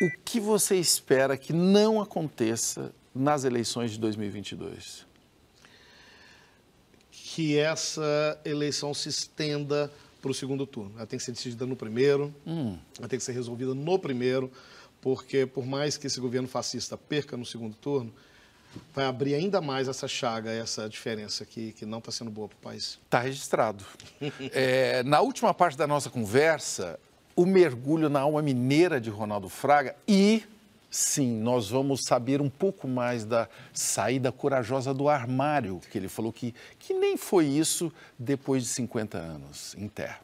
o que você espera que não aconteça nas eleições de 2022? Que essa eleição se estenda para o segundo turno. Ela tem que ser decidida no primeiro, hum. ela tem que ser resolvida no primeiro, porque por mais que esse governo fascista perca no segundo turno, vai abrir ainda mais essa chaga, essa diferença que, que não está sendo boa para o país. Está registrado. é, na última parte da nossa conversa, o mergulho na alma mineira de Ronaldo Fraga e Sim, nós vamos saber um pouco mais da saída corajosa do armário, que ele falou que, que nem foi isso depois de 50 anos em terra.